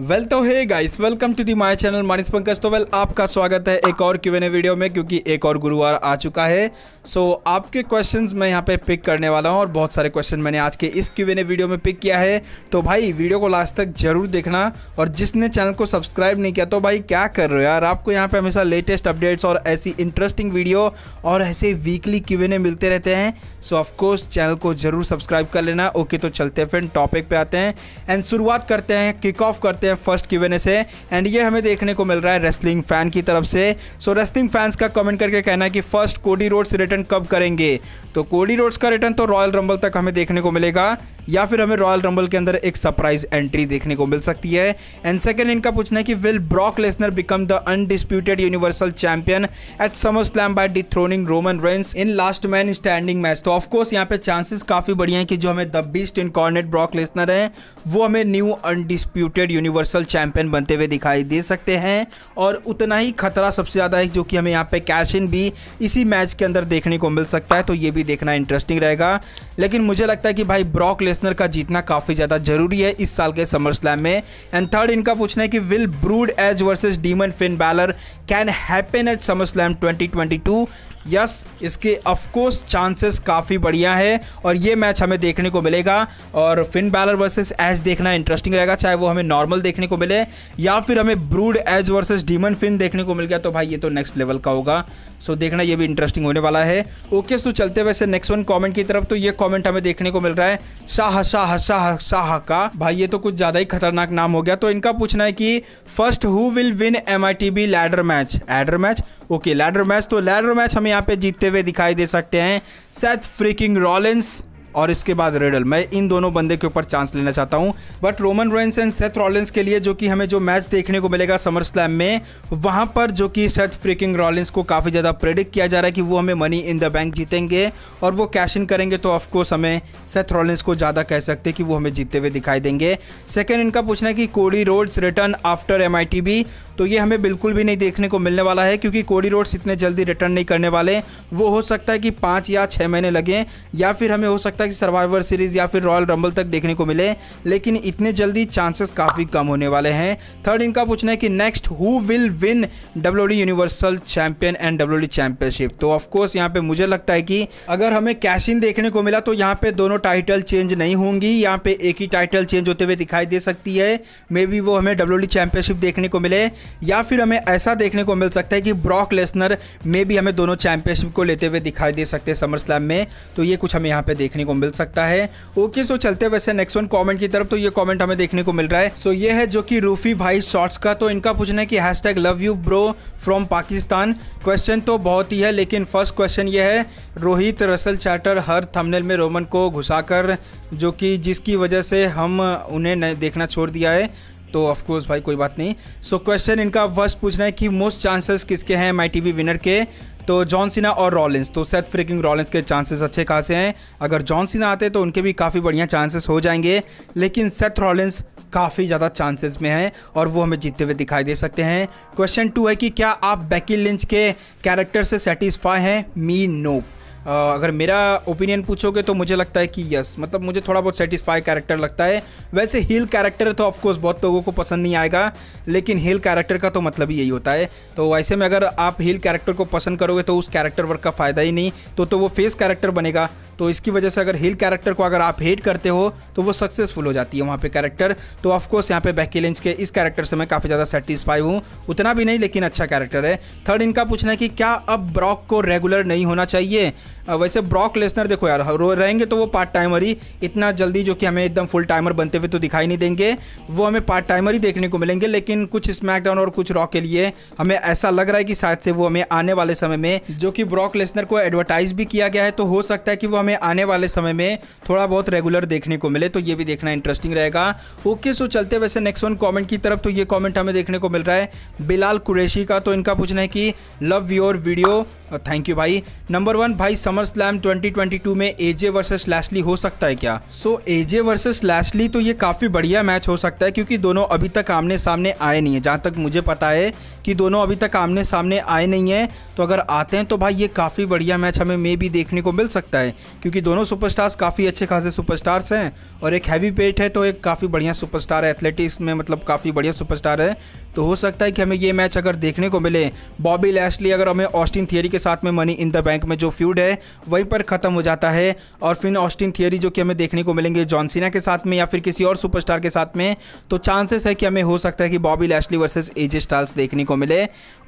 well तो है guys welcome to the my channel Manis Pankaj तो वेल आपका स्वागत है एक और क्यू वीडियो में क्योंकि एक और गुरुवार आ चुका है सो so, आपके क्वेश्चंस मैं यहाँ पे पिक करने वाला हूँ और बहुत सारे क्वेश्चन मैंने आज के इस क्यू वीडियो में पिक किया है तो भाई वीडियो को लास्ट तक जरूर देखना और जिसने चैनल को सब्सक्राइब नहीं किया तो भाई क्या कर रहे हो यार आपको यहाँ पर हमेशा लेटेस्ट अपडेट्स और ऐसी इंटरेस्टिंग वीडियो और ऐसे वीकली क्यू मिलते रहते हैं सो ऑफकोर्स चैनल को जरूर सब्सक्राइब कर लेना ओके तो चलते फ्रेंड टॉपिक पर आते हैं एंड शुरुआत करते हैं किक ऑफ करते करते हैं फर्स्ट क्यू से एंड ये हमें देखने को मिल रहा है रेस्लिंग फैन की तरफ से सो so, रेस्लिंग फैंस का कमेंट करके कहना है कि फर्स्ट कोडी रोड्स रिटर्न कब करेंगे तो कोडी रोड्स का रिटर्न तो रॉयल रंबल तक हमें देखने को मिलेगा या फिर हमें रॉयल रंबल के अंदर एक सरप्राइज एंट्री देखने को मिल सकती है एंड सेकेंड इनका पूछना है कि will Brock Lesnar become the undisputed universal champion at SummerSlam by throwing Roman Reigns in last man standing match तो ऑफकोर्स यहाँ पे चांसेस काफी बढ़िया है कि जो हमें the beast incarnate Brock Lesnar है वो हमें न्यू अनडिस्प्यूटेड यूनिवर्सल चैंपियन बनते हुए दिखाई दे सकते हैं और उतना ही खतरा सबसे ज़्यादा है जो कि हमें यहाँ पे कैश इन भी इसी मैच के अंदर देखने को मिल सकता है तो ये भी देखना इंटरेस्टिंग रहेगा लेकिन मुझे लगता है कि भाई ब्रॉक लेसनर का जीतना काफ़ी ज़्यादा जरूरी है इस साल के समर स्लैम में एंड थर्ड इनका पूछना है कि will Brood Edge versus Demon Finn Balor can happen at SummerSlam twenty yes इसके ऑफकोर्स चांसेस काफ़ी बढ़िया है और ये मैच हमें देखने को मिलेगा और फिन बैलर वर्सेस एज देखना इंटरेस्टिंग रहेगा चाहे वो हमें नॉर्मल देखने को मिले या फिर हमें Brood Edge versus Demon Finn देखने को मिल गया तो भाई ये तो नेक्स्ट लेवल का होगा सो देखना ये भी इंटरेस्टिंग होने वाला है ओके सो चलते वैसे नेक्स्ट वन कॉमेंट की तरफ तो ये कॉमेंट हमें देखने को मिल रहा है शाह शाह शाह शाह का भाई ये तो कुछ ज़्यादा ही खतरनाक नाम हो गया तो इनका पूछना है कि first who will win M I T B ladder match ladder match okay ladder match तो लैडर मैच हमें यहाँ पे जीतते हुए दिखाई दे सकते हैं सेथ फ्रिकिंग रॉलिन्स और इसके बाद रेडल मैं इन दोनों बंदे के ऊपर चांस लेना चाहता हूं but Roman Royce and Seth Rollins के लिए जो कि हमें जो मैच देखने को मिलेगा समर स्लैम में वहां पर जो कि सेथ फ्रिकिंग रॉलिंस को काफ़ी ज़्यादा प्रेडिक्ट किया जा रहा है कि वो हमें मनी इन द बैंक जीतेंगे और वो कैश इन करेंगे तो ऑफकोर्स हमें सेथ रॉलिंस को ज़्यादा कह सकते कि वो हमें जीतते हुए दिखाई देंगे सेकेंड इनका पूछना है कि Cody Rhodes return after M तो ये हमें बिल्कुल भी नहीं देखने को मिलने वाला है क्योंकि कोडी रोड्स इतने जल्दी रिटर्न नहीं करने वाले वो हो सकता है कि पाँच या छः महीने लगें या फिर हमें हो सकता सकता है कि सर्वाइवर सीरीज या फिर रॉयल रंबल तक देखने को मिले लेकिन इतने जल्दी चांसेस काफ़ी कम होने वाले हैं थर्ड इनका पूछना है कि next who will win W universal champion and W championship तो ऑफकोर्स यहाँ पे मुझे लगता है कि अगर हमें कैश इन देखने को मिला तो यहाँ पे दोनों टाइटल चेंज नहीं होंगी यहाँ पे एक ही टाइटल चेंज होते हुए दिखाई दे सकती है मे बी वो हमें डब्ल्यू चैंपियनशिप e देखने को मिले या फिर हमें ऐसा देखने को मिल सकता है कि ब्रॉक लेसनर में भी हमें दोनों चैंपियनशिप को लेते हुए दिखाई दे सकते हैं समर स्लैम में तो ये कुछ हमें यहाँ पे देखने को को मिल सकता है ओके सो चलते वैसे नेक्स्ट वन कॉमेंट की तरफ तो ये कॉमेंट हमें देखने को मिल रहा है सो ये है जो कि रूफी भाई शॉर्ट्स का तो इनका पूछना है कि hash love you bro from Pakistan question तो बहुत ही है लेकिन फर्स्ट क्वेश्चन ये है रोहित रसल चैटर हर थंबनेल में रोमन को घुसाकर जो कि जिसकी वजह से हम उन्हें देखना छोड़ दिया है तो ऑफ कोर्स भाई कोई बात नहीं सो so, क्वेश्चन इनका फर्स्ट पूछना है कि मोस्ट चांसेस किसके हैं माई टी विनर के तो जॉन सिन्हा और रॉलिंस तो सेथ फ्रिकिंग रॉलिंस के चांसेस अच्छे खासे हैं अगर जॉन सिन्हा आते तो उनके भी काफ़ी बढ़िया चांसेस हो जाएंगे लेकिन सेथ रॉलिंस काफ़ी ज़्यादा चांसेस में हैं और वो हमें जीतते हुए दिखाई दे सकते हैं क्वेश्चन टू है कि क्या आप बैकी लिंच के कैरेक्टर से सेटिस्फाई हैं मी नोप अगर मेरा ओपिनियन पूछोगे तो मुझे लगता है कि यस मतलब मुझे थोड़ा बहुत सेटिस्फाई कैरेक्टर लगता है वैसे हिल कैरेक्टर तो ऑफकोर्स बहुत लोगों को पसंद नहीं आएगा लेकिन हिल कैरेक्टर का तो मतलब ही यही होता है तो ऐसे में अगर आप हिल कैरेक्टर को पसंद करोगे तो उस कैरेक्टर वर्क का फ़ायदा ही नहीं तो तो वो फेस कैरेक्टर बनेगा तो इसकी वजह से अगर हिल कैरेक्टर को अगर आप हेट करते हो तो वो सक्सेसफुल हो जाती है वहाँ पे कैरेक्टर तो ऑफकोर्स यहाँ पे बैकी लिंच के इस कैरेक्टर से मैं काफ़ी ज़्यादा सेटिस्फाई हूँ उतना भी नहीं लेकिन अच्छा कैरेक्टर है थर्ड इनका पूछना है कि क्या अब ब्रॉक को रेगुलर नहीं होना चाहिए वैसे ब्रॉक लेसनर देखो यार रहेंगे तो वो पार्ट टाइमर ही इतना जल्दी जो कि हमें एकदम फुल टाइमर बनते हुए तो दिखाई नहीं देंगे वो हमें पार्ट टाइमर ही देखने को मिलेंगे लेकिन कुछ स्मैकडाउन और कुछ रॉक के लिए हमें ऐसा लग रहा है कि शायद से वो हमें आने वाले समय में जो कि ब्रॉक लेसनर को एडवर्टाइज भी किया गया है तो हो सकता है कि वो हमें हमें आने वाले समय में थोड़ा बहुत रेगुलर देखने को मिले तो ये भी देखना इंटरेस्टिंग रहेगा ओके सो चलते वैसे नेक्स्ट वन कॉमेंट की तरफ तो ये कॉमेंट हमें देखने को मिल रहा है बिलाल कुरेशी का तो इनका पूछना है कि love your video thank you भाई नंबर वन भाई समर स्लैम 2022 में एजे वर्सेस लैशली हो सकता है क्या सो एजे वर्सेस लैशली तो ये काफ़ी बढ़िया मैच हो सकता है क्योंकि दोनों अभी तक आमने सामने आए नहीं है जहाँ तक मुझे पता है कि दोनों अभी तक आमने सामने आए नहीं हैं तो अगर आते हैं तो भाई ये काफ़ी बढ़िया मैच हमें मे भी देखने को मिल सकता है क्योंकि दोनों सुपरस्टार्स काफ़ी अच्छे खासे सुपरस्टार्स हैं और एक हैवी वेट है तो एक काफ़ी बढ़िया सुपरस्टार है एथलेटिक्स में मतलब काफ़ी बढ़िया सुपरस्टार है तो हो सकता है कि हमें ये मैच अगर देखने को मिले बॉबी लैशली अगर हमें ऑस्टिन थियरी के साथ में मनी इन द बैंक में जो फ्यूड है वहीं पर ख़त्म हो जाता है और फिर ऑस्टिन थियरी जो कि हमें देखने को मिलेंगे जॉनसिना के साथ में या फिर किसी और सुपरस्टार के साथ में तो चांसेस है कि हमें हो सकता है कि Bobby Lashley versus AJ Styles देखने को मिले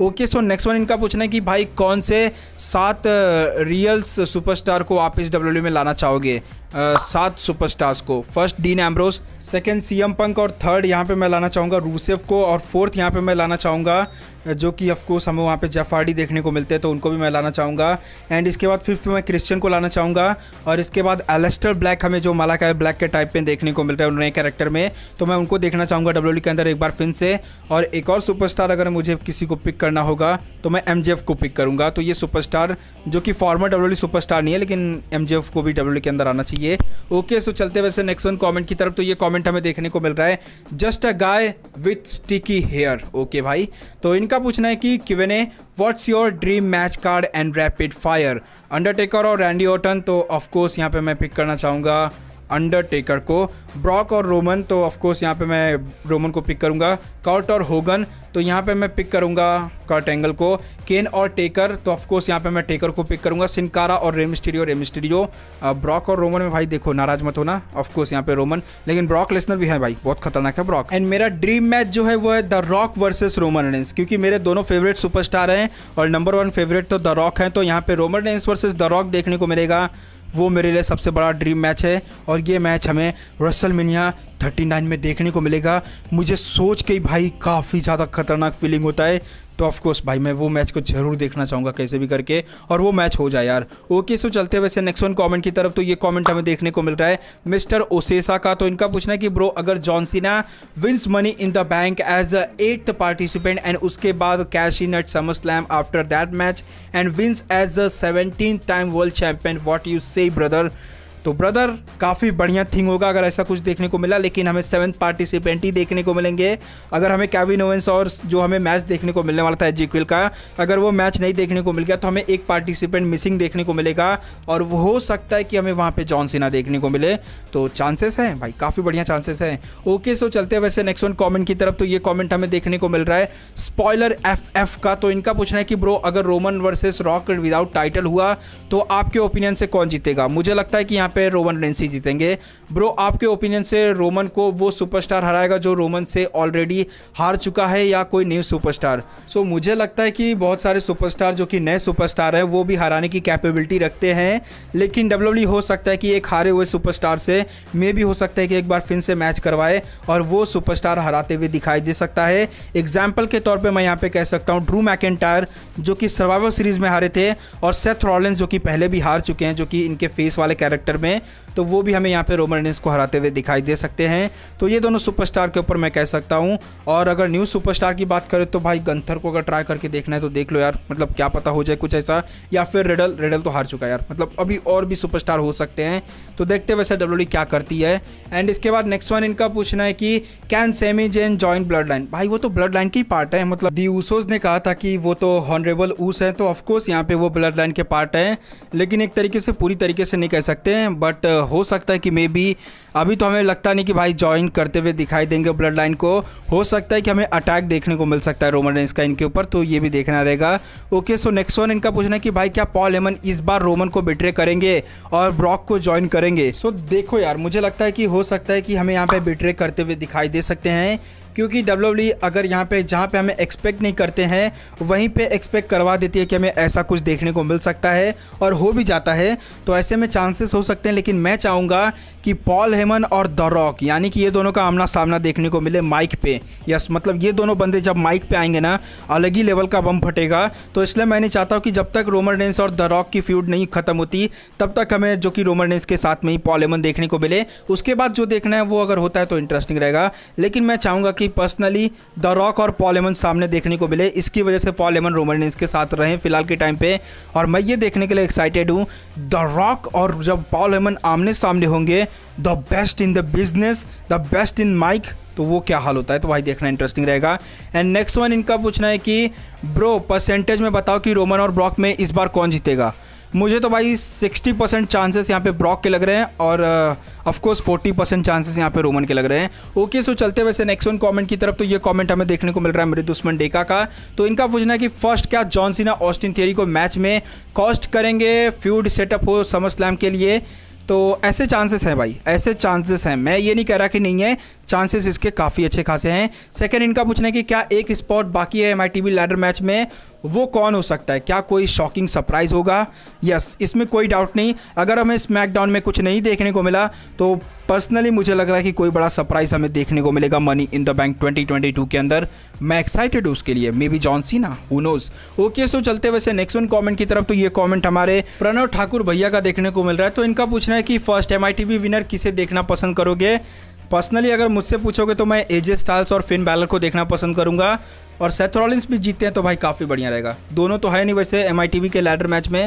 ओके सो नेक्स्ट वन इनका पूछना है कि भाई कौन से सात रियल्स सुपरस्टार को आप इस डब्ल्यू e में लाना चाहोगे सात सुपरस्टार्स को first Dean Ambrose second CM Punk और थर्ड यहाँ पे मैं लाना चाहूँगा रूसेफ को और फोर्थ यहाँ पे मैं लाना चाहूँगा जो कि ऑफकोर्स हमें वहाँ पे जफाड़ी देखने को मिलते हैं तो उनको भी मैं लाना चाहूँगा एंड इसके बाद फिफ्थ में क्रिश्चियन को लाना चाहूँगा और इसके बाद एलेस्टर ब्लैक हमें जो मलाका ब्लैक के टाइप में देखने को मिल रहा है नए कैरेक्टर में तो मैं उनको देखना चाहूँगा डब्ल्यू e के अंदर एक बार फिन से और एक और सुपरस्टार अगर मुझे किसी को पिक करना होगा तो मैं एम को पिक करूँगा तो ये सुपरस्टार जो कि फॉर्मर डब्ल्यू सुपरस्टार नहीं है लेकिन एम को भी डब्ल्यू e के अंदर आना चाहिए ओके सो चलते वैसे नेक्स्ट वन कॉमेंट की तरफ तो ये कॉमेंट हमें देखने को मिल रहा है just a guy with sticky hair okay भाई तो इनका का पूछना है कि Q and A what's your dream match card and rapid fire Undertaker और रैंडी ऑटन तो ऑफकोर्स यहाँ पे मैं पिक करना चाहूँगा अंडरटेकर को ब्रॉक और रोमन तो ऑफकोर्स यहाँ पे मैं रोमन को पिक करूँगा कर्ट और होगन तो यहाँ पे मैं पिक करूँगा कर्ट एंगल को केन और टेकर तो ऑफकोर्स यहाँ पे मैं टेकर को पिक करूँगा सिनकारा और रेमिस्टीरियो रेमिस्टीरियो ब्रॉक और रोमन में भाई देखो नाराज मत होना ऑफकोर्स यहाँ पे रोमन लेकिन ब्रॉक लेसनर भी है भाई बहुत खतरनाक है ब्रॉक एंड मेरा ड्रीम मैच जो है वो है the Rock versus Roman Reigns क्योंकि मेरे दोनों फेवरेट सुपरस्टार हैं और नंबर वन फेवरेट तो द रॉक है तो यहाँ पे Roman Reigns versus the Rock देखने को मिलेगा वो मेरे लिए सबसे बड़ा ड्रीम मैच है और ये मैच हमें रसल मिनिया थर्टी में देखने को मिलेगा मुझे सोच के भाई काफ़ी ज़्यादा खतरनाक फीलिंग होता है तो ऑफकोर्स भाई मैं वो मैच को जरूर देखना चाहूँगा कैसे भी करके और वो मैच हो जाए यार ओके सो चलते वैसे नेक्स्ट वन कमेंट की तरफ तो ये कमेंट हमें देखने को मिल रहा है मिस्टर ओसेसा का तो इनका पूछना है कि ब्रो अगर John Cena wins money in the bank as a eighth participant and उसके बाद cash in at SummerSlam after that match and wins as a seventeen time world champion what you say brother तो brother काफ़ी बढ़िया thing होगा अगर ऐसा कुछ देखने को मिला लेकिन हमें सेवन्थ पार्टिसिपेंट ही देखने को मिलेंगे अगर हमें कैविन ओवेंस और जो हमें मैच देखने को मिलने वाला था एजिक्विल का अगर वो मैच नहीं देखने को मिल गया तो हमें एक पार्टिसिपेंट मिसिंग देखने को मिलेगा और वो हो सकता है कि हमें वहाँ पर जॉन सिन्हा देखने को मिले तो चांसेस हैं भाई काफ़ी बढ़िया चांसेस हैं ओके सो चलते हैं वैसे नेक्स्ट वन कॉमेंट की तरफ तो ये कॉमेंट हमें देखने को मिल रहा है स्पॉयलर एफ एफ का तो इनका पूछना है कि ब्रो अगर Roman versus Rock without title हुआ तो आपके ओपिनियन से कौन जीतेगा मुझे लगता है कि यहाँ पे रोमन रेंस ही जीतेंगे ब्रो आपके ओपिनियन से रोमन को वो सुपरस्टार हराएगा जो रोमन से ऑलरेडी हार चुका है या कोई न्यू सुपरस्टार सो so, मुझे लगता है कि बहुत सारे सुपरस्टार जो कि नए सुपरस्टार हैं वो भी हराने की कैपेबिलिटी रखते हैं लेकिन डब्ल्यू e हो सकता है कि एक हारे हुए सुपरस्टार से मे भी हो सकता है कि एक बार फिर से मैच करवाए और वो सुपरस्टार हराते हुए दिखाई दे सकता है एग्जाम्पल के तौर पर मैं यहाँ पे कह सकता हूँ ड्रू मैकेंटायर जो कि सर्वाइवल सीरीज में हारे थे और सेथ रॉलेंस जो कि पहले भी हार चुके हैं जो कि इनके फेस वाले कैरेक्टर में तो वो भी हमें यहाँ पे रोमन रेंस को हराते हुए दिखाई दे सकते हैं तो ये दोनों सुपरस्टार के ऊपर मैं कह सकता हूँ और अगर न्यू सुपरस्टार की बात करें तो भाई गंथर को अगर ट्राई करके देखना है तो देख लो यार मतलब क्या पता हो जाए कुछ ऐसा या फिर रेडल रेडल तो हार चुका यार मतलब अभी और भी सुपरस्टार हो सकते हैं तो देखते वैसे डब्ल्यू e क्या करती है एंड इसके बाद नेक्स्ट वन इनका पूछना है कि can Sami Zayn join Bloodline भाई वो तो ब्लड लाइन की पार्ट है मतलब दी ऊसोज ने कहा था कि वो तो हॉनरेबल ऊस है तो ऑफकोर्स यहाँ पे वो ब्लड लाइन के पार्ट है लेकिन एक तरीके से पूरी तरीके से नहीं कह सकते हैं बट uh, हो सकता है कि मे बी अभी तो हमें लगता नहीं कि भाई ज्वाइन करते हुए दिखाई देंगे ब्लड लाइन को हो सकता है कि हमें अटैक देखने को मिल सकता है रोमन रेंस का इनके ऊपर तो ये भी देखना रहेगा ओके सो नेक्स्ट वन इनका पूछना है कि भाई क्या पॉल हेमन इस बार रोमन को बिट्रे करेंगे और ब्रॉक को ज्वाइन करेंगे सो so, देखो यार मुझे लगता है कि हो सकता है कि हमें यहाँ पर बिट्रे करते हुए दिखाई दे सकते हैं क्योंकि डब्ल्यू e अगर यहाँ पे जहाँ पे हमें एक्सपेक्ट नहीं करते हैं वहीं पे एक्सपेक्ट करवा देती है कि हमें ऐसा कुछ देखने को मिल सकता है और हो भी जाता है तो ऐसे में चांसेस हो सकते हैं लेकिन मैं चाहूँगा कि पॉल हेमन और द रॉक यानी कि ये दोनों का आमना सामना देखने को मिले माइक पे यस मतलब ये दोनों बंदे जब माइक पे आएंगे ना अलग ही लेवल का बम फटेगा तो इसलिए मैं नहीं चाहता हूँ कि जब तक रोमन रेंस और द रॉक की फ्यूड नहीं ख़त्म होती तब तक हमें जो कि रोमन रेंस के साथ में ही पॉल हेमन देखने को मिले उसके बाद जो देखना है वो अगर होता है तो इंटरेस्टिंग रहेगा लेकिन मैं चाहूँगा कि कि पर्सनली द रॉक और पॉल एमन सामने देखने को मिले इसकी वजह से पॉल एमन रोमन रेंस के साथ रहे फिलहाल के टाइम पे और मैं ये देखने के लिए एक्साइटेड हूँ द रॉक और जब पॉल एमन आमने सामने होंगे the best in the business the best in mic तो वो क्या हाल होता है तो भाई देखना इंटरेस्टिंग रहेगा एंड नेक्स्ट वन इनका पूछना है कि ब्रो परसेंटेज में बताओ कि रोमन और ब्रॉक में इस बार कौन जीतेगा मुझे तो भाई 60 परसेंट चांसेस यहाँ पे ब्रॉक के लग रहे हैं और of course uh, forty percent chances यहाँ पे रोमन के लग रहे हैं ओके सो चलते वैसे नेक्स्ट वन कमेंट की तरफ तो ये कमेंट हमें देखने को मिल रहा है मेरे दुश्मन डेका का तो इनका पूछना है कि फर्स्ट क्या जॉन सीना ऑस्टिन थियरी को मैच में कॉस्ट करेंगे फ्यूड सेटअप हो समर स्लैम के लिए तो ऐसे चांसेस हैं भाई ऐसे चांसेस हैं मैं ये नहीं कह रहा कि नहीं है चांसेस इसके काफ़ी अच्छे खासे हैं सेकेंड इनका पूछना है कि क्या एक स्पॉट बाकी है एम आई लैडर मैच में वो कौन हो सकता है क्या कोई शॉकिंग सरप्राइज होगा यस इसमें कोई डाउट नहीं अगर हमें स्मैकडाउन में कुछ नहीं देखने को मिला तो पर्सनली मुझे लग रहा है कि कोई बड़ा सरप्राइज हमें देखने को मिलेगा मनी इन द बैंक 2022 के अंदर मैं एक्साइटेड हूँ उसके लिए maybe John Cena who knows okay so चलते वैसे नेक्स्ट वन कमेंट की तरफ तो ये कमेंट हमारे प्रणव ठाकुर भैया का देखने को मिल रहा है तो इनका पूछना है कि फर्स्ट एम विनर किसे देखना पसंद करोगे पर्सनली अगर मुझसे पूछोगे तो मैं एजे स्टाल्स और फिन बैलर को देखना पसंद करूंगा और सेथरॉलिंस भी जीते हैं तो भाई काफ़ी बढ़िया रहेगा दोनों तो है नहीं वैसे एम के लैडर मैच में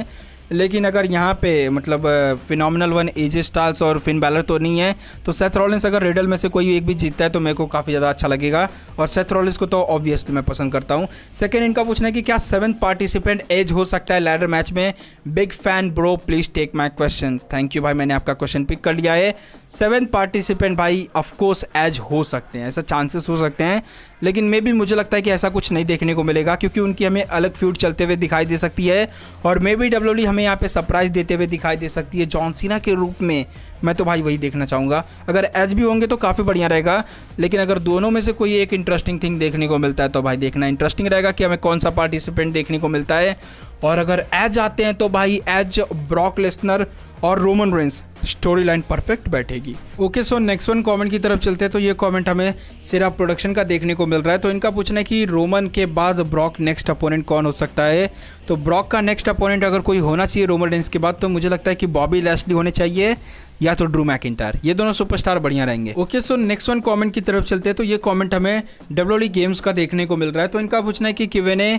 लेकिन अगर यहाँ पे मतलब फिनोमिनल वन एजे स्टाल्स और फिन बैलर तो नहीं है तो सेथ रॉलिंस अगर रेडल में से कोई एक भी जीतता है तो मेरे को काफ़ी ज़्यादा अच्छा लगेगा और सेथ रॉलिंस को तो ऑब्वियसली मैं पसंद करता हूँ सेकेंड इनका पूछना है कि क्या सेवन्थ पार्टिसिपेंट एज हो सकता है लैडर मैच में big fan bro please take my question thank you भाई मैंने आपका क्वेश्चन पिक कर लिया है सेवन्थ पार्टिसिपेंट भाई ऑफकोर्स एज हो सकते हैं ऐसा चांसेस हो सकते हैं लेकिन मे भी मुझे लगता है कि ऐसा कुछ नहीं देखने को मिलेगा क्योंकि उनकी हमें अलग फ्यूड चलते हुए दिखाई दे सकती है और मे बी डब्ल्यू हमें यहाँ पे सरप्राइज देते हुए दिखाई दे सकती है जॉन सीना के रूप में मैं तो भाई वही देखना चाहूँगा अगर एज भी होंगे तो काफ़ी बढ़िया रहेगा लेकिन अगर दोनों में से कोई एक इंटरेस्टिंग थिंग देखने को मिलता है तो भाई देखना इंटरेस्टिंग रहेगा कि हमें कौन सा पार्टिसिपेंट देखने को मिलता है और अगर एज आते हैं तो भाई एज ब्रॉक लेसनर और Roman Reigns storyline perfect बैठेगी okay so next one comment की तरफ चलते हैं तो ये कमेंट हमें सिरा प्रोडक्शन का देखने को मिल रहा है तो इनका पूछना है कि रोमन के बाद ब्रॉक नेक्स्ट अपोनेंट कौन हो सकता है तो ब्रॉक का नेक्स्ट अपोनेंट अगर कोई होना चाहिए रोमन रेंस के बाद तो मुझे लगता है कि बॉबी लैसली होने चाहिए या तो ड्रू मैक ये दोनों सुपरस्टार बढ़िया रहेंगे okay so next one comment की तरफ चलते हैं तो ये कॉमेंट हमें डब्ल्यू गेम्स e का देखने को मिल रहा है तो इनका पूछना है कि ने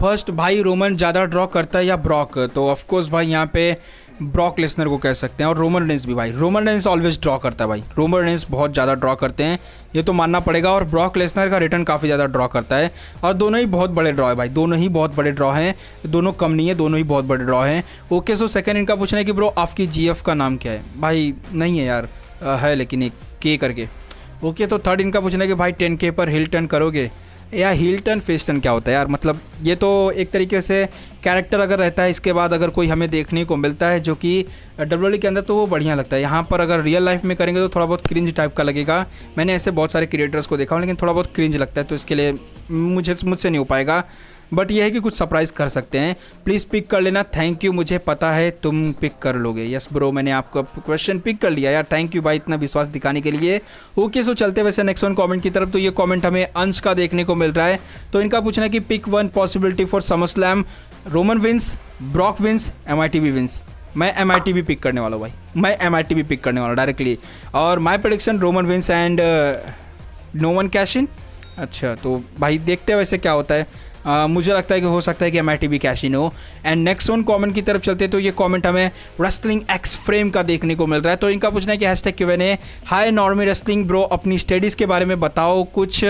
फर्स्ट भाई रोमन ज़्यादा ड्रॉ करता है या ब्रॉक तो ऑफकोर्स भाई यहाँ पे ब्रॉक लेसनर को कह सकते हैं और रोमन रेंस भी भाई रोमन रेंस ऑलवेज ड्रॉ करता है भाई रोमन रेंस बहुत ज़्यादा ड्रॉ करते हैं ये तो मानना पड़ेगा और ब्रॉक लेसनर का रिटर्न काफ़ी ज़्यादा ड्रॉ करता है और दोनों ही बहुत बड़े ड्रॉ है भाई दोनों ही बहुत बड़े ड्रॉ हैं दोनों कम नहीं है दोनों ही बहुत बड़े ड्रॉ हैं ओके सो सेकेंड इनका पूछना है कि ब्रो आपकी जी का नाम क्या है भाई नहीं है यार है लेकिन एक के करके ओके तो थर्ड इनका पूछना है कि भाई टेन के पर हिल टर्न करोगे या हील टर्न फेस टर्न क्या होता है यार मतलब ये तो एक तरीके से कैरेक्टर अगर रहता है इसके बाद अगर कोई हमें देखने को मिलता है जो कि डब्ल्यू के अंदर तो वो बढ़िया लगता है यहाँ पर अगर रियल लाइफ में करेंगे तो थोड़ा बहुत क्रिंज टाइप का लगेगा मैंने ऐसे बहुत सारे क्रिएटर्स को देखा हूँ लेकिन थोड़ा बहुत क्रिंज लगता है तो इसके लिए मुझे मुझसे नहीं हो पाएगा बट यह है कि कुछ सरप्राइज़ कर सकते हैं प्लीज़ पिक कर लेना थैंक यू मुझे पता है तुम पिक कर लोगे यस ब्रो मैंने आपको क्वेश्चन पिक कर लिया यार थैंक यू भाई इतना विश्वास दिखाने के लिए ओके सो तो चलते वैसे नेक्स्ट वन कॉमेंट की तरफ तो ये कॉमेंट हमें अंश का देखने को मिल रहा है तो इनका पूछना है कि pick one possibility for SummerSlam Roman wins Brock wins M I T wins मैं एम आई टी भी पिक करने वाला हूँ भाई मैं एम आई टी भी पिक करने वाला डायरेक्टली और my prediction Roman wins and no one cash in अच्छा तो भाई देखते हैं वैसे क्या होता है आ, मुझे लगता है कि हो सकता है कि M I T B cash in हो एंड नेक्स्ट वन कॉमेंट की तरफ चलते तो ये कॉमेंट हमें रेस्लिंग एक्स फ्रेम का देखने को मिल रहा है तो इनका पूछना है कि हैश टैग क्यों हाई नॉर्मी रेस्लिंग ब्रो अपनी स्टडीज़ के बारे में बताओ कुछ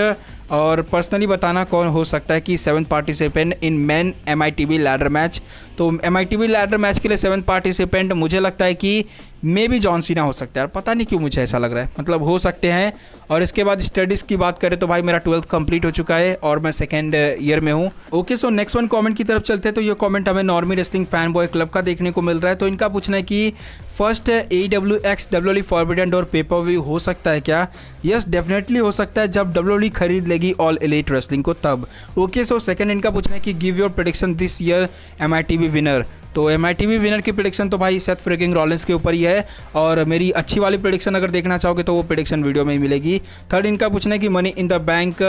और पर्सनली बताना कौन हो सकता है कि seven participant in men M I T V ladder match तो M I T V ladder match के लिए सेवन पार्टिसिपेंट मुझे लगता है कि मे भी जॉन सीना हो सकता है और पता नहीं क्यों मुझे ऐसा लग रहा है मतलब हो सकते हैं और इसके बाद स्टडीज़ की बात करें तो भाई मेरा ट्वेल्थ कंप्लीट हो चुका है और मैं सेकेंड ईयर में हूँ okay so next one comment की तरफ चलते हैं तो ये कॉमेंट हमें normie wrestling fan boy club का देखने को मिल रहा है तो इनका पूछना है कि first A W X W ली फॉरबिडन पेपर व्यू हो सकता है क्या यस yes, डेफिनेटली हो सकता है जब डब्ल्यू e खरीद ले मिलेगी ऑल एलिट रेसलिंग को तब ओके सो सेकंड इनका पूछना है कि give your prediction this year M I winner तो एम विनर की प्रिडिक्शन तो भाई सेथ फ्रिकिंग रॉलेंस के ऊपर ही है और मेरी अच्छी वाली प्रिडिक्शन अगर देखना चाहोगे तो वो प्रिडिक्शन वीडियो में ही मिलेगी थर्ड इनका पूछना है कि money in the bank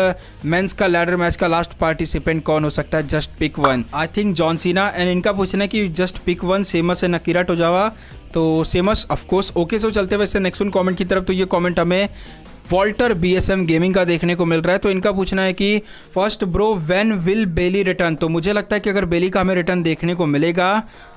men's का लैडर मैच का लास्ट पार्टिसिपेंट कौन हो सकता है just pick one I think John Cena and इनका पूछना है कि जस्ट पिक वन सेमस है नकीरा टोजावा तो सेमस ऑफकोर्स ओके से चलते वैसे नेक्स्ट वन कॉमेंट की तरफ तो ये कॉमेंट हमें Walter B S M gaming का देखने को मिल रहा है तो इनका पूछना है कि first bro when will Bayley return तो मुझे लगता है कि अगर बेली का हमें रिटर्न देखने को मिलेगा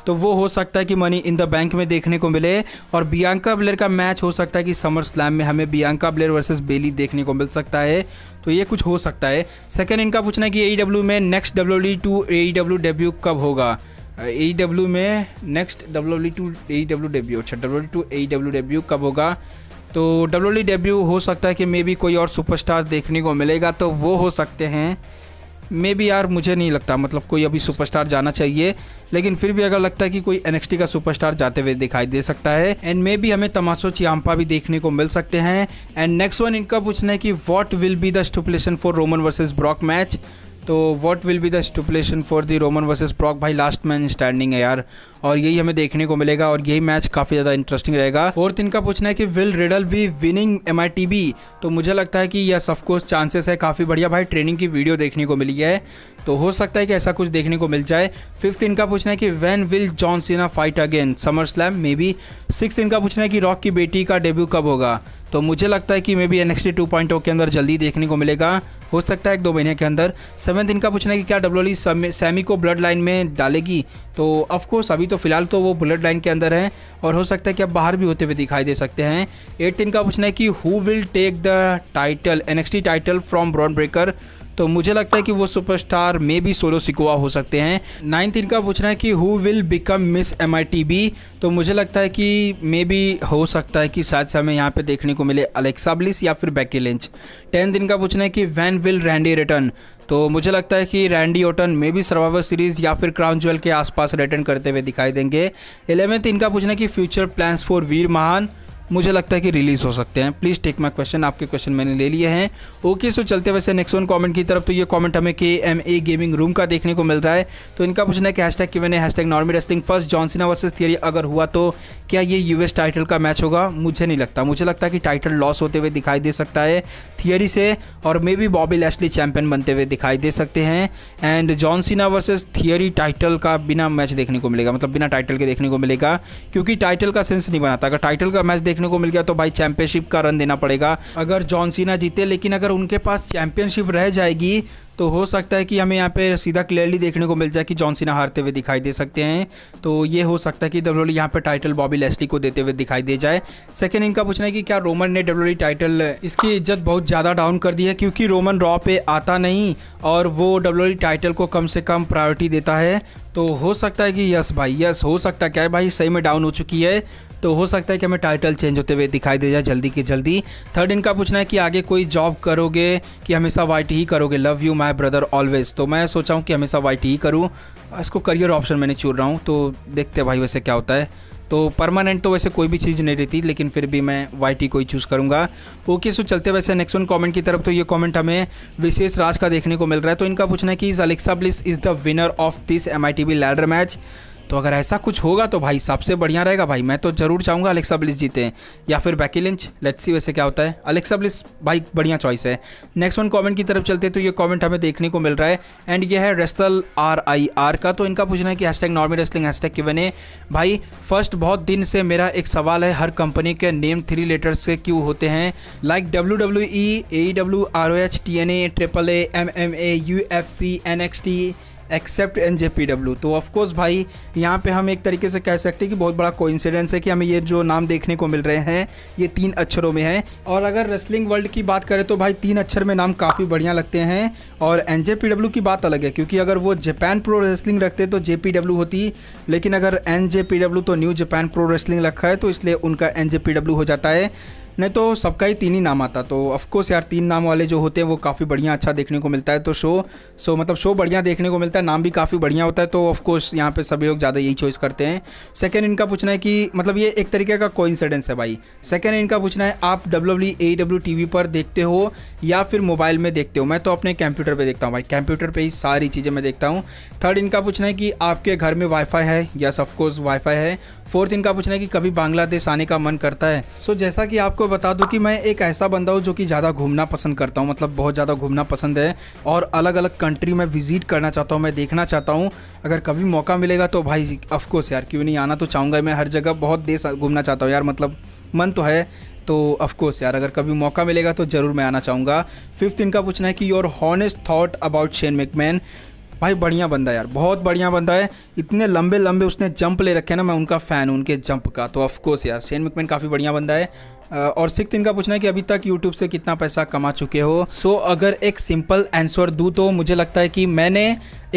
तो वो हो सकता है कि मनी इन द बैंक में देखने को मिले और बियांका ब्लेयर का मैच हो सकता है कि समर स्लैम में हमें बियांका ब्लेयर वर्सेस बेली देखने को मिल सकता है तो ये कुछ हो सकता है सेकेंड इनका पूछना है कि ए e में next W to A debut कब होगा ए डब्ल्यू e में next W to A W debut अच्छा W to A W debut कब होगा तो डब्ल्यू डेब्यू e हो सकता है कि मे बी कोई और सुपरस्टार देखने को मिलेगा तो वो हो सकते हैं मे बी यार मुझे नहीं लगता मतलब कोई अभी सुपरस्टार जाना चाहिए लेकिन फिर भी अगर लगता है कि कोई एनएक्सटी का सुपरस्टार जाते हुए दिखाई दे सकता है एंड मे बी हमें तमाशो चियाम्पा भी देखने को मिल सकते हैं एंड नेक्स्ट वन इनका पूछना है कि what will be the stipulation for Roman versus Brock match तो what will be the stipulation for the Roman versus Brock भाई लास्ट मैन स्टैंडिंग है यार और यही हमें देखने को मिलेगा और यही मैच काफ़ी ज़्यादा इंटरेस्टिंग रहेगा फोर्थ इनका पूछना है कि will Riddle be winning M तो मुझे लगता है कि यह सबको चांसेस है काफ़ी बढ़िया भाई ट्रेनिंग की वीडियो देखने को मिली है तो हो सकता है कि ऐसा कुछ देखने को मिल जाए फिफ्थ इनका पूछना है कि when will John Cena fight again SummerSlam maybe six इनका पूछना है कि रॉक की बेटी का डेब्यू कब होगा तो मुझे लगता है कि maybe N two point के अंदर जल्दी देखने को मिलेगा हो सकता है एक दो महीने के अंदर सेवन्थ इनका पूछना है कि क्या डब्ल्यू e सैमी को ब्लड लाइन में डालेगी तो ऑफकोर्स अभी तो फिलहाल तो वो ब्लड लाइन के अंदर है और हो सकता है कि अब बाहर भी होते हुए दिखाई दे सकते हैं एट इनका पूछना है कि who will take the title NXT title from Bron Breakker तो मुझे लगता है कि वो सुपरस्टार मे भी सोलो सिकुआ हो सकते हैं नाइन्थ इनका पूछना है कि who will become miss M तो मुझे लगता है कि मे भी हो सकता है कि शायद से हमें यहाँ पे देखने को मिले अलेक्सा ब्लिस या फिर बैकी लिंच टेंथ इनका पूछना है कि वैन विल रैंडी रिटर्न तो मुझे लगता है कि Randy Orton maybe Survivor Series या फिर क्राउन ज्वेल के आसपास रिटर्न करते हुए दिखाई देंगे एलेवेंथ इनका पूछना है कि फ्यूचर प्लान्स फॉर वीर महान मुझे लगता है कि रिलीज़ हो सकते हैं प्लीज़ टेक माई क्वेश्चन आपके क्वेश्चन मैंने ले लिए हैं ओके सो चलते वैसे नेक्स्ट वन कॉमेंट की तरफ तो ये कॉमेंट हमें के एम ए गेमिंग रूम का देखने को मिल रहा है तो इनका पूछना है कि हैश टैग क्यों hashtag normie wrestling first John Cena versus Theory अगर हुआ तो क्या ये यूएस टाइटल का मैच होगा मुझे नहीं लगता मुझे लगता है कि टाइटल लॉस होते हुए दिखाई दे सकता है थियरी से और maybe Bobby Lashley champion बनते हुए दिखाई दे सकते हैं and John Cena versus Theory title का बिना मैच देखने को मिलेगा मतलब बिना टाइटल के देखने को मिलेगा क्योंकि टाइटल का सेंस नहीं बनाता अगर टाइटल का मैच देख देखने को मिल गया तो भाई चैंपियनशिप का रन देना पड़ेगा अगर जॉन सीना जीते लेकिन अगर उनके पास चैंपियनशिप रह जाएगी तो हो सकता है कि हमें यहाँ पे सीधा क्लियरली देखने को मिल जाए कि जॉन सीना हारते हुए दिखाई दे सकते हैं तो ये हो सकता है कि डब्ल्यू e यहाँ पे टाइटल बॉबी लेस्ली को देते हुए दिखाई दे जाए सेकंड इनका पूछना है कि क्या रोमन ने डब्ल्यू टाइटल e इसकी इज्जत बहुत ज़्यादा डाउन कर दी है क्योंकि रोमन रॉ पे आता नहीं और वो डब्ल्यू टाइटल e को कम से कम प्रायोरिटी देता है तो हो सकता है कि यस भाई यस हो सकता है क्या भाई सही में डाउन हो चुकी है तो हो सकता है कि हमें टाइटल चेंज होते हुए दिखाई दे जाए जल्दी की जल्दी थर्ड इनका पूछना है कि आगे कोई जॉब करोगे कि हमेशा वाइट ही करोगे love you my brother always तो मैं सोचा हूँ कि हमेशा वाइट ही करूँ इसको करियर ऑप्शन मैंने चुन रहा हूँ तो देखते भाई वैसे क्या होता है तो परमानेंट तो वैसे कोई भी चीज़ नहीं रहती लेकिन फिर भी मैं वाई को ही चूज़ करूँगा ओके सो चलते वैसे नेक्स्ट वन कमेंट की तरफ तो ये कमेंट हमें विशेष राज का देखने को मिल रहा है तो इनका पूछना है कि is Alexa Bliss is the winner of this M I T B ladder match तो अगर ऐसा कुछ होगा तो भाई सबसे बढ़िया रहेगा भाई मैं तो जरूर चाहूँगा अलेक्सा ब्लिस जीते या फिर बैकी लिंच लेट्स सी वैसे क्या होता है अलेक्सा ब्लिस भाई बढ़िया चॉइस है नेक्स्ट वन कमेंट की तरफ चलते हैं तो ये कमेंट हमें देखने को मिल रहा है एंड ये है रेस्तल आर आई आर का तो इनका पूछना है कि hashtag normie wrestling hashtag tag बने भाई फर्स्ट बहुत दिन से मेरा एक सवाल है हर कंपनी के नेम थ्री लेटर्स के क्यों होते हैं like W W E A W R O H T N A triple A M M A U F C N X T except N J P W तो of course भाई यहाँ पे हम एक तरीके से कह सकते हैं कि बहुत बड़ा कोइंसिडेंस है कि हमें ये जो नाम देखने को मिल रहे हैं ये तीन अक्षरों में है और अगर रेसलिंग वर्ल्ड की बात करें तो भाई तीन अक्षर में नाम काफ़ी बढ़िया लगते हैं और एन जे पी डब्ल्यू की बात अलग है क्योंकि अगर वो जापान प्रो रेसलिंग रखते तो जे पी डब्ल्यू होती लेकिन अगर एन जे पी डब्ल्यू तो न्यू जापान प्रो रेसलिंग रखा है तो इसलिए उनका एन जे पी डब्ल्यू हो जाता है नहीं तो सबका ही तीन ही नाम आता तो ऑफकोर्स यार तीन नाम वाले जो होते हैं वो काफ़ी बढ़िया अच्छा देखने को मिलता है तो शो सो मतलब शो बढ़िया देखने को मिलता है नाम भी काफ़ी बढ़िया होता है तो ऑफकोर्स यहाँ पर सभी लोग ज़्यादा यही चॉइस करते हैं सेकेंड इनका पूछना है कि मतलब ये एक तरीके का कोइंसिडेंस है भाई सेकेंड इनका पूछना है आप W A W T V पर देखते हो या फिर मोबाइल में देखते हो मैं तो अपने कंप्यूटर पर देखता हूँ भाई कंप्यूटर पर ही सारी चीज़ें मैं देखता हूँ थर्ड इनका पूछना है कि आपके घर में वाईफाई है यस ऑफकोर्स वाईफाई है फोर्थ इनका पूछना है कि कभी बांग्लादेश आने का मन करता है सो so, जैसा कि आपको बता दूं कि मैं एक ऐसा बंदा हूँ जो कि ज़्यादा घूमना पसंद करता हूँ मतलब बहुत ज़्यादा घूमना पसंद है और अलग अलग कंट्री में विज़िट करना चाहता हूँ मैं देखना चाहता हूँ अगर कभी मौका मिलेगा तो भाई ऑफकोर्स यार क्यों नहीं आना तो चाहूँगा मैं हर जगह बहुत देश घूमना चाहता हूँ यार मतलब मन तो है तो ऑफकोर्स यार अगर कभी मौका मिलेगा तो ज़रूर मैं आना चाहूँगा फिफ्थ इनका पूछना है कि your honest thought about Shane McMahon भाई बढ़िया बंदा यार बहुत बढ़िया बंदा है इतने लंबे लंबे उसने जंप ले रखे ना मैं उनका फ़ैन हूँ उनके जंप का तो ऑफकोर्स यार सेन मकमैन काफ़ी बढ़िया बंदा है और सिक्स इनका पूछना है कि अभी तक यूट्यूब से कितना पैसा कमा चुके हो सो so, अगर एक सिंपल आंसर दूँ तो मुझे लगता है कि मैंने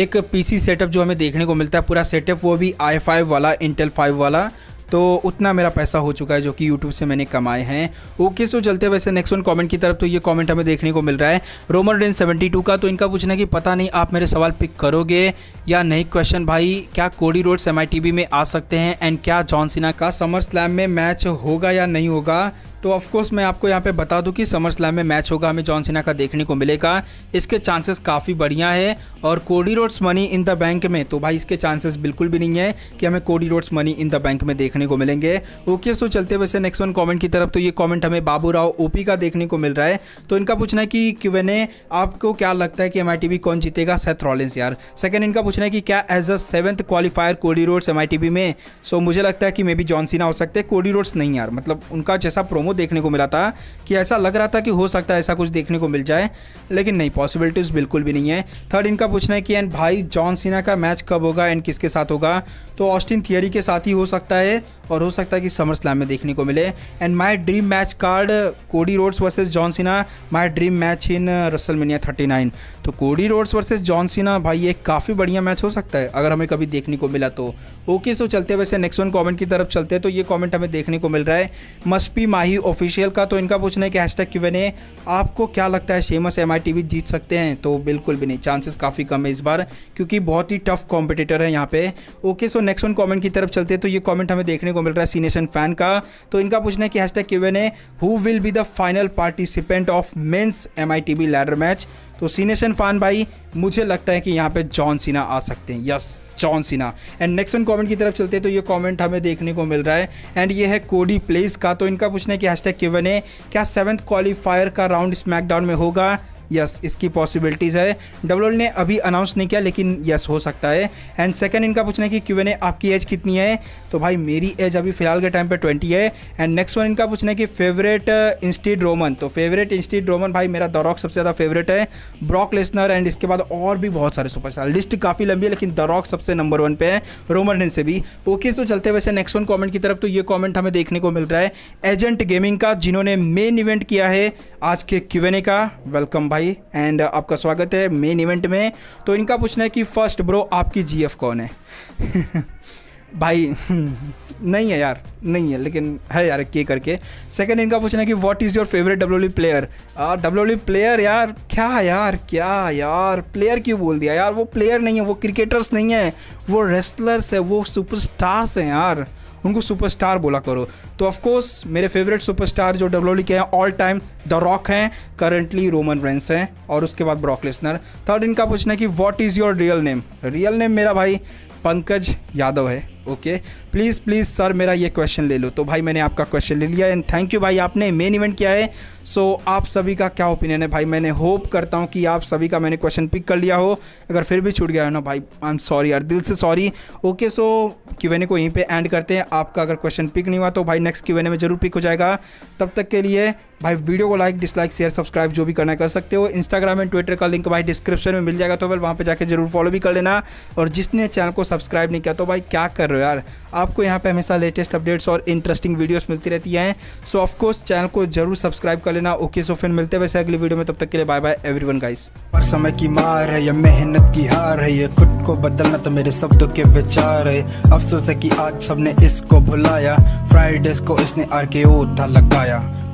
एक पी सेटअप जो हमें देखने को मिलता है पूरा सेटअप वो भी आई फाइव वाला इंटेल फाइव वाला तो उतना मेरा पैसा हो चुका है जो कि यूट्यूब से मैंने कमाए हैं ओके सो चलते वैसे नेक्स्ट वन कॉमेंट की तरफ तो ये कॉमेंट हमें देखने को मिल रहा है रोमन रेन सेवेंटी टू का तो इनका पूछना है कि पता नहीं आप मेरे सवाल पिक करोगे या नहीं क्वेश्चन भाई क्या कोडी रोड्स एम में आ सकते हैं एंड क्या जॉन सिन्हा का समर स्लैम में मैच होगा या नहीं होगा तो ऑफकोर्स मैं आपको यहाँ पे बता दूँ कि समर स्लैम में मैच होगा हमें जॉन सिन्हा का देखने को मिलेगा इसके चांसेस काफ़ी बढ़िया है और Cody Rhodes money in the bank में तो भाई इसके चांसेस बिल्कुल भी नहीं है कि हमें Cody Rhodes money in the bank में देखने को मिलेंगे ओके सो चलते वैसे नेक्स्ट वन कॉमेंट की तरफ तो ये कॉमेंट हमें बाबू राव ओपी का देखने को मिल रहा है तो इनका पूछना है कि क्यूएनए आपको क्या लगता है कि एम कौन जीतेगा सेथ रॉलेंस यार सेकेंड इनका पूछना है कि क्या as a seventh qualifier Cody Rhodes M में सो मुझे लगता है कि मे बी जॉन सिन्हा हो सकते हैं कोडी रोड्स नहीं यार मतलब उनका जैसा प्रोमो देखने को मिला था कि ऐसा लग रहा था कि हो सकता है ऐसा कुछ देखने को मिल जाए लेकिन नहीं पॉसिबिलिटीज़ बिल्कुल भी नहीं है थर्ड इनका पूछना है कि एंड भाई जॉन सीना का मैच कब होगा एंड किसके साथ होगा तो ऑस्टिन थियरी के साथ ही हो सकता है और हो सकता है कि समर स्लैम में देखने को मिले and my dream match card Cody Rhodes versus John Cena my dream match in WrestleMania thirty तो कोडी रोड्स वर्सेज जॉन सीना भाई एक काफ़ी बढ़िया मैच हो सकता है अगर हमें कभी देखने को मिला तो ओके सो चलते वैसे नेक्स्ट वन कॉमेंट की तरफ चलते हैं तो ये कॉमेंट हमें देखने को मिल रहा है मस्पी माही ऑफिशियल का तो इनका पूछना है कि hashtag Q N A आपको क्या लगता है शेमस एम आई टी भी जीत सकते हैं तो बिल्कुल भी नहीं चांसेस काफ़ी कम है इस बार क्योंकि बहुत ही टफ कॉम्पिटिटर है यहाँ पे okay so next one comment की तरफ चलते हैं तो ये कॉमेंट हमें देखने को मिल रहा है सीनेशन फैन का तो इनका पूछना है कि hashtag Q N A who will be the final participant of men's M I T B ladder match तो सीनेशन फैन भाई मुझे लगता है कि यहाँ पे जॉन सीना आ सकते हैं yes John Cena and next one comment की तरफ चलते हैं तो ये कमेंट हमें देखने को मिल रहा है एंड ये है कोडी प्लेस का तो इनका पूछना है कि हैश टैग क्या सेवन्थ क्वालिफायर का राउंड स्मैकडाउन में होगा यस इसकी पॉसिबिलिटीज़ है डब्ल्यूएल ने अभी अनाउंस नहीं किया लेकिन यस हो सकता है एंड सेकंड इनका पूछना है कि क्यू आपकी एज कितनी है तो भाई मेरी एज अभी फिलहाल के टाइम पर ट्वेंटी है एंड नेक्स्ट वन इनका पूछना है कि फेवरेट इंस्टीड रोमन तो फेवरेट इंस्टीड रोमन भाई मेरा दरॉक सबसे ज़्यादा फेवरेट है ब्रॉक लेसनर एंड इसके बाद और भी बहुत सारे सुपरस्टार लिस्ट काफ़ी लंबी है लेकिन दरॉक सबसे नंबर वन पे है रोमन से भी ओके तो चलते वैसे नेक्स्ट वन कॉमेंट की तरफ तो ये कॉमेंट हमें देखने को मिल रहा है एजेंट गेमिंग का जिन्होंने मेन इवेंट किया है आज के क्यूएनए का वेलकम भाई भाई एंड uh, आपका स्वागत है मेन इवेंट में तो इनका पूछना है कि फर्स्ट ब्रो आपकी जी कौन है भाई नहीं है यार नहीं है लेकिन है यार के करके सेकंड इनका पूछना है कि what is your favourite W player W player यार क्या यार क्या यार प्लेयर क्यों बोल दिया यार वो प्लेयर नहीं है वो क्रिकेटर्स नहीं है वो रेस्लर्स है वो सुपरस्टार्स हैं यार उनको सुपरस्टार बोला करो तो ऑफकोर्स मेरे फेवरेट सुपरस्टार जो डब्ल्यू e के हैं ऑल टाइम द रॉक हैं करंटली रोमन रेंस हैं और उसके बाद ब्रॉक लेसनर थर्ड इनका पूछना है कि what is your real name real name मेरा भाई पंकज यादव है ओके प्लीज़ प्लीज़ सर मेरा ये क्वेश्चन ले लो तो भाई मैंने आपका क्वेश्चन ले लिया एंड थैंक यू भाई आपने मेन इवेंट किया है सो so, आप सभी का क्या ओपिनियन है भाई मैंने होप करता हूँ कि आप सभी का मैंने क्वेश्चन पिक कर लिया हो अगर फिर भी छूट गया हो ना भाई आई एम सॉरी यार दिल से सॉरी ओके सो क्यू को यहीं पर एंड करते हैं आपका अगर क्वेश्चन पिक नहीं हुआ तो भाई नेक्स्ट क्यू में ज़रूर पिक हो जाएगा तब तक के लिए भाई वीडियो को लाइक डिसलाइक शेयर सब्सक्राइब जो भी करना कर सकते हो इंस्टाग्राम एंड ट्विटर का लिंक भाई डिस्क्रिप्शन में मिल जाएगा तो भाई वहाँ पर जाकर जरूर फॉलो भी कर लेना और जिसने चैनल को सब्सक्राइब नहीं किया तो भाई क्या कर रहे हो यार आपको यहाँ पे हमेशा लेटेस्ट अपडेट्स और इंटरेस्टिंग वीडियोस मिलती रहती हैं सो ऑफकोर्स चैनल को जरूर सब्सक्राइब कर लेना ओके सो फिर मिलते हैं वैसे अगली वीडियो में तब तक के लिए बाय बाय एवरीवन गाइस पर समय की मार है या मेहनत की हार है ये खुद को बदलना तो मेरे शब्दों के विचार है अफसोस है कि आज सबने इसको बुलाया फ्राइडेज को इसने आर था लगाया